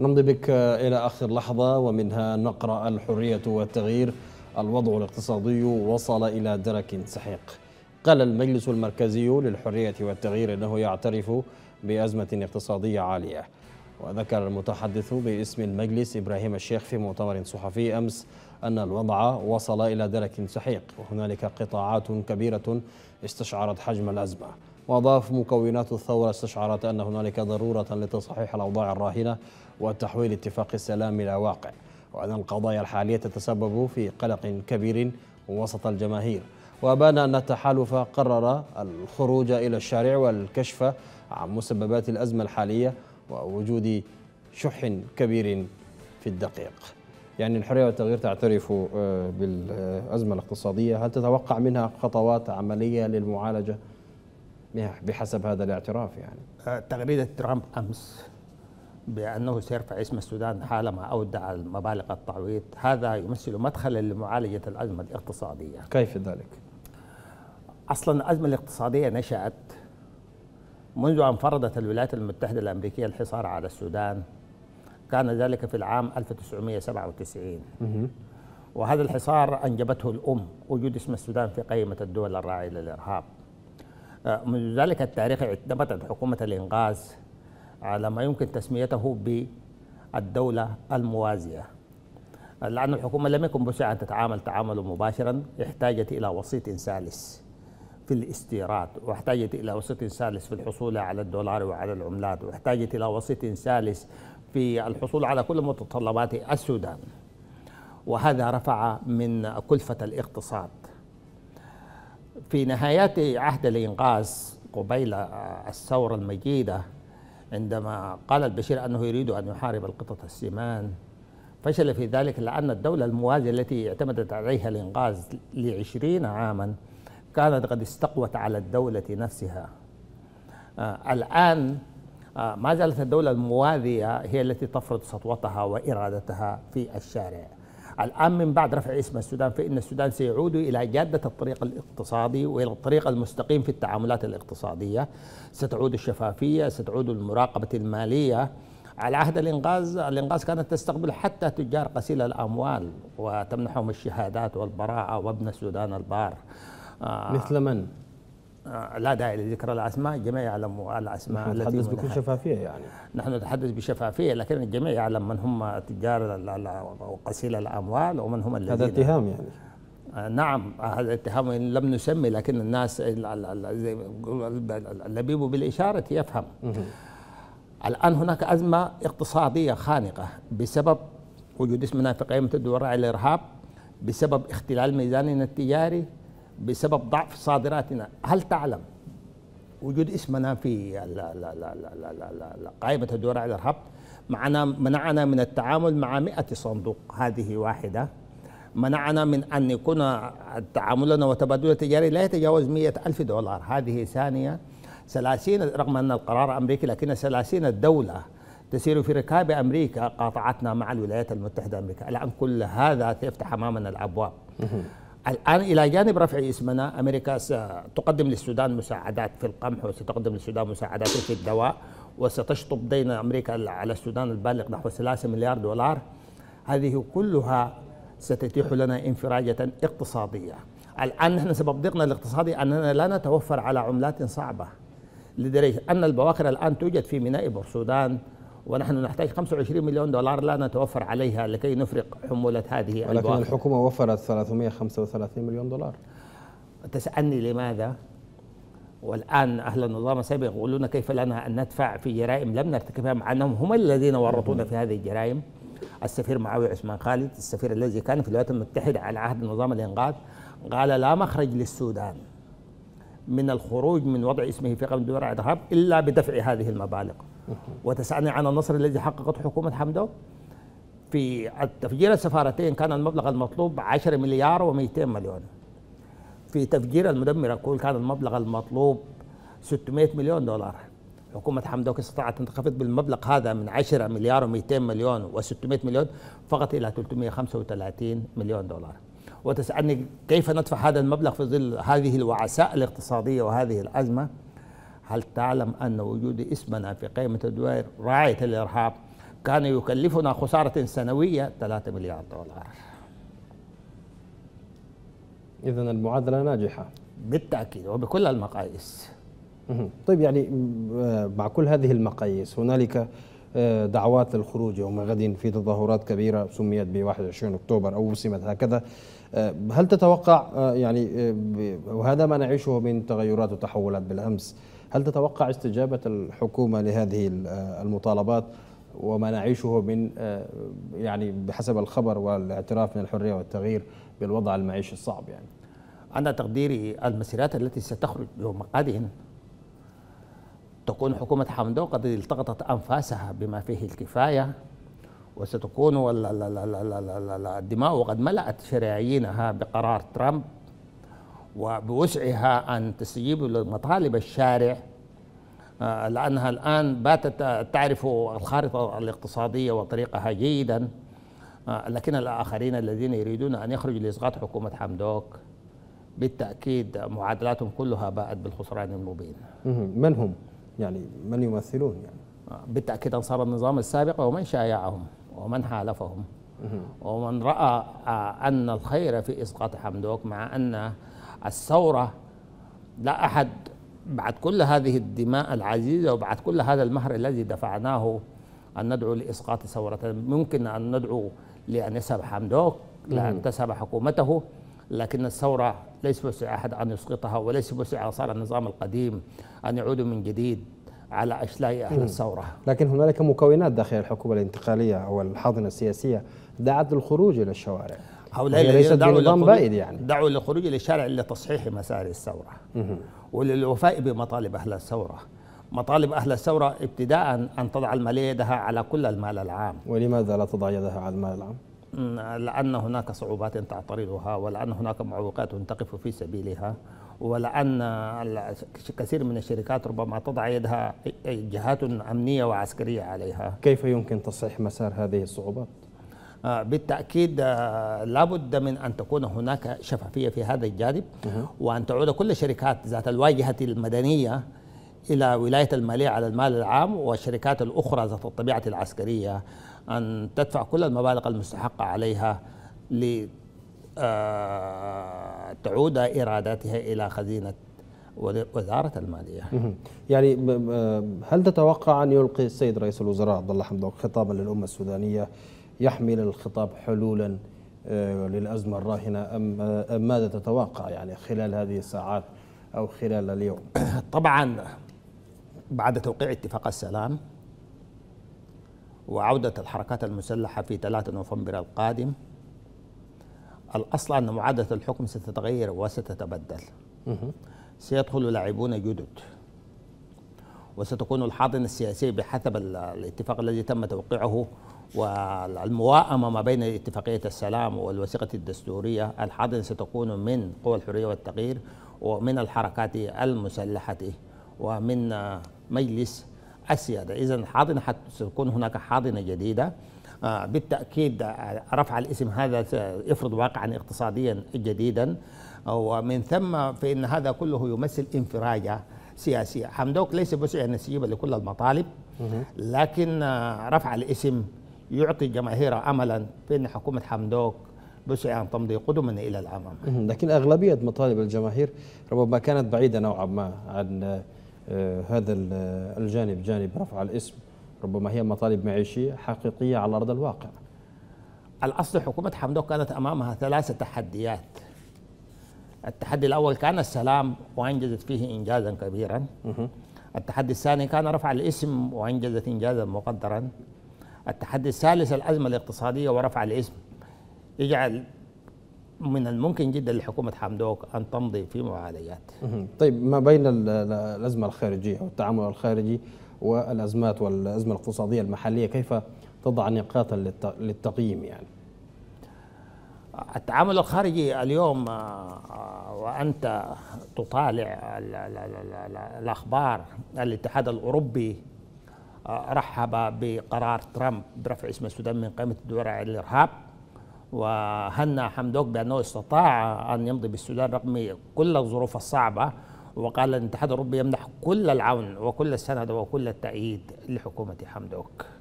نمضي بك إلى آخر لحظة ومنها نقرأ الحرية والتغيير الوضع الاقتصادي وصل إلى درك سحيق قال المجلس المركزي للحرية والتغيير أنه يعترف بأزمة اقتصادية عالية وذكر المتحدث باسم المجلس إبراهيم الشيخ في مؤتمر صحفي أمس أن الوضع وصل إلى درك سحيق وهنالك قطاعات كبيرة استشعرت حجم الأزمة وأضاف مكونات الثورة استشعرت أن هنالك ضرورة لتصحيح الأوضاع الراهنة وتحويل اتفاق السلام إلى واقع وأن القضايا الحالية تتسبب في قلق كبير وسط الجماهير وأبان أن التحالف قرر الخروج إلى الشارع والكشف عن مسببات الأزمة الحالية ووجود شح كبير في الدقيق يعني الحرية والتغيير تعترف آه، بالأزمة الاقتصادية هل تتوقع منها خطوات عملية للمعالجة؟ يعني بحسب هذا الاعتراف يعني آه، تغريدة ترامب أمس بأنه سيرفع اسم السودان حالما أودع مبالغ التعويض هذا يمثل مدخلا لمعالجة الأزمة الاقتصادية كيف ذلك؟ أصلا الأزمة الاقتصادية نشأت منذ أن فرضت الولايات المتحدة الأمريكية الحصار على السودان كان ذلك في العام 1997 وهذا الحصار أنجبته الأم وجود اسم السودان في قائمة الدول الراعية للإرهاب آه، منذ ذلك التاريخ اعتمدت حكومة الإنقاذ على ما يمكن تسميته بالدولة الموازية آه، لأن الحكومة لم يكن بسعة أن تتعامل تعاملا مباشرا احتاجت إلى وسيط ثالث في الاستيراد واحتاجت إلى وسيط ثالث في الحصول على الدولار وعلى العملات واحتاجت إلى وسيط ثالث في الحصول على كل متطلبات السودان وهذا رفع من كلفة الاقتصاد في نهايات عهد الإنقاذ قبيل الثورة المجيدة عندما قال البشير أنه يريد أن يحارب القطط السمان فشل في ذلك لأن الدولة الموازية التي اعتمدت عليها الإنقاذ لعشرين عاما كانت قد استقوت على الدولة نفسها آه الآن آه ما زالت الدولة الموازية هي التي تفرض سطوتها وإرادتها في الشارع الآن من بعد رفع اسم السودان فإن السودان سيعود إلى جادة الطريق الاقتصادي وإلى الطريق المستقيم في التعاملات الاقتصادية ستعود الشفافية ستعود المراقبة المالية على عهد الإنغاز الإنغاز كانت تستقبل حتى تجار قسيل الأموال وتمنحهم الشهادات والبراعة وابن السودان البار آه، مثل من؟ آه، لا داعي لذكر الاسماء الجميع يعلم الاسماء التي نتحدث بكل شفافيه يعني نحن نتحدث بشفافيه لكن الجميع يعلم من هم تجار وقسيل الاموال ومن هم الذين هذا اتهام يعني آه، نعم هذا اتهام لم نسمي لكن الناس اللبيب بالاشاره يفهم الان هناك ازمه اقتصاديه خانقه بسبب وجود منافقين يمتد وراء الارهاب بسبب اختلال ميزاننا التجاري بسبب ضعف صادراتنا هل تعلم وجود اسمنا في لا لا لا قائمة الدول على الإرهاب معنا منعنا من التعامل مع 100 صندوق هذه واحدة منعنا من أن يكون تعاملنا وتبادلنا التجاري لا يتجاوز مئة ألف دولار هذه ثانية ثلاثين رغم أن القرار أمريكي لكن ثلاثين الدولة تسير في ركاب أمريكا قاطعتنا مع الولايات المتحدة الأمريكية الآن كل هذا سيفتح أمامنا الأبواب الآن إلى جانب رفع اسمنا أمريكا ستقدم للسودان مساعدات في القمح وستقدم للسودان مساعدات في الدواء وستشطب دين أمريكا على السودان البالغ نحو 3 مليار دولار هذه كلها ستتيح لنا انفراجة اقتصادية الآن نحن سبب ضيقنا الاقتصادي أننا لا نتوفر على عملات صعبة لدرجة أن البواخر الآن توجد في ميناء بورسودان ونحن نحتاج 25 مليون دولار لا نتوفر عليها لكي نفرق حمولة هذه ولكن البوافر. الحكومة وفرت 335 مليون دولار تسألني لماذا؟ والآن أهل النظام السابق يقولون كيف لنا أن ندفع في جرائم لم نرتكبها مع أنهم هم الذين ورطونا في هذه الجرائم السفير معاوية عثمان خالد السفير الذي كان في الولايات المتحدة على عهد نظام الإنقاذ قال لا مخرج للسودان من الخروج من وضع اسمه في قلب دور الإرهاب إلا بدفع هذه المبالغ وتسعني عن النصر الذي حققته حكومة حمدو في تفجير السفارتين كان المبلغ المطلوب 10 مليار و200 مليون في تفجير المدمر الكول كان المبلغ المطلوب 600 مليون دولار حكومة حمدوك استطاعت أن تنخفض بالمبلغ هذا من 10 مليار و200 مليون و600 مليون فقط إلى 335 مليون دولار وتسألني كيف ندفع هذا المبلغ في ظل هذه الوعساء الاقتصادية وهذه الأزمة هل تعلم أن وجود اسمنا في قائمة الدوائر راعية الإرهاب كان يكلفنا خسارة سنوية 3 مليار دولار إذا المعادلة ناجحة بالتأكيد وبكل المقاييس طيب يعني آه، مع كل هذه المقاييس هنالك آه، دعوات للخروج يوم غد في تظاهرات كبيرة سميت ب 21 أكتوبر أو وسمت هكذا آه، هل تتوقع يعني وهذا ما نعيشه من تغيرات وتحولات بالأمس هل تتوقع استجابة الحكومة لهذه آه، المطالبات وما نعيشه من آه، يعني بحسب الخبر والاعتراف من الحرية والتغيير بالوضع المعيشي الصعب يعني أنا تقديري المسيرات التي ستخرج يوم غد تكون حكومة حمدون قد التقطت أنفاسها بما فيه الكفاية وستكون الدماء قد ملأت شرايينها بقرار ترامب وبوسعها أن تستجيب لمطالب الشارع آه، لأنها الآن باتت آه، تعرف الخارطة الاقتصادية وطريقها جيدا آه، لكن الآخرين الذين يريدون أن يخرجوا لإسقاط حكومة حمدوك بالتأكيد معادلاتهم كلها باءت بالخسران المبين من هم؟ يعني من يمثلون يعني؟ بالتأكيد أنصار النظام السابق ومن شايعهم ومن حالفهم ومن رأى أن الخير في إسقاط حمدوك مع أن الثورة لا أحد بعد كل هذه الدماء العزيزة وبعد كل هذا المهر الذي دفعناه أن ندعو لإسقاط ثورة ممكن أن ندعو لأن يسحب حمدوك لأن تسحب حكومته لكن الثورة ليس بوسع أحد أن يسقطها وليس بوسع أنصار النظام القديم أن يعودوا من جديد على أشلاء أهل الثورة لكن هنالك مكونات داخل الحكومة الانتقالية أو الحاضنة السياسية دعت للخروج إلى الشوارع هؤلاء ليست بنظام بائد يعني دعوا للخروج الى الشارع لتصحيح مسار الثوره وللوفاء بمطالب اهل الثوره مطالب أهل الثورة ابتداء أن تضع المالية يدها على كل المال العام ولماذا لا تضع يدها على المال العام؟ لأن هناك صعوبات تعترضها ولأن هناك معوقات تقف في سبيلها ولأن كثير من الشركات ربما تضع يدها جهات أمنية وعسكرية عليها كيف يمكن تصحيح مسار هذه الصعوبات؟ آه، بالتاكيد آه، لابد من ان تكون هناك شفافيه في هذا الجانب وان تعود كل الشركات ذات الواجهه المدنيه الى ولايه الماليه على المال العام والشركات الاخرى ذات الطبيعه العسكريه ان تدفع كل المبالغ المستحقه عليها آه، تعود إيراداتها إلى خزينة وزارة المالية يعني هل تتوقع أن يلقي السيد رئيس الوزراء عبد الله حمدوك خطابا للأمة السودانية يحمل الخطاب حلولا آه، للأزمة الراهنة آه، أم, ماذا تتوقع يعني خلال هذه الساعات أو خلال اليوم طبعا بعد توقيع اتفاق السلام وعودة الحركات المسلحة في 3 نوفمبر القادم الأصل أن معادلة الحكم ستتغير وستتبدل سيدخل لاعبون جدد وستكون الحاضنة السياسية بحسب الاتفاق الذي تم توقيعه والمواءمة ما بين اتفاقية السلام والوثيقة الدستورية الحاضنة ستكون من قوى الحرية والتغيير ومن الحركات المسلحة ومن مجلس السيادة إذا الحاضنة ستكون هناك حاضنة جديدة آه، بالتأكيد آه، رفع الاسم هذا يفرض واقعا اقتصاديا جديدا آه، ومن ثم فإن هذا كله يمثل انفراجة سياسية حمدوك ليس بس أن يعني نسيب لكل المطالب لكن رفع الاسم يعطي جماهيره املا بان حكومه حمدوك بسعى أن تمضي قدما إلى الأمام لكن أغلبية مطالب الجماهير ربما كانت بعيدة نوعا ما عن آه، هذا آه، الجانب جانب رفع الاسم ربما هي مطالب معيشية حقيقية على أرض الواقع الأصل حكومة حمدوك كانت أمامها ثلاثة تحديات التحدي الأول كان السلام وأنجزت فيه إنجازا كبيرا التحدي الثاني كان رفع الاسم وأنجزت إنجازا مقدرا التحدي الثالث الأزمة الاقتصادية ورفع الاسم يجعل من الممكن جدا لحكومة حمدوك أن تمضي في معاليات طيب ما بين الأزمة الخارجية والتعامل الخارجي والأزمات والأزمة الاقتصادية المحلية كيف تضع نقاطا للتقييم يعني التعامل الخارجي اليوم آه، آه، وأنت تطالع الأخبار الاتحاد الأوروبي رحب بقرار ترامب برفع اسم السودان من قائمة الدول على الإرهاب وهنى حمدوك بأنه استطاع أن يمضي بالسودان رغم كل الظروف الصعبة وقال الاتحاد الأوروبي يمنح كل العون وكل السند وكل التأييد لحكومة حمدوك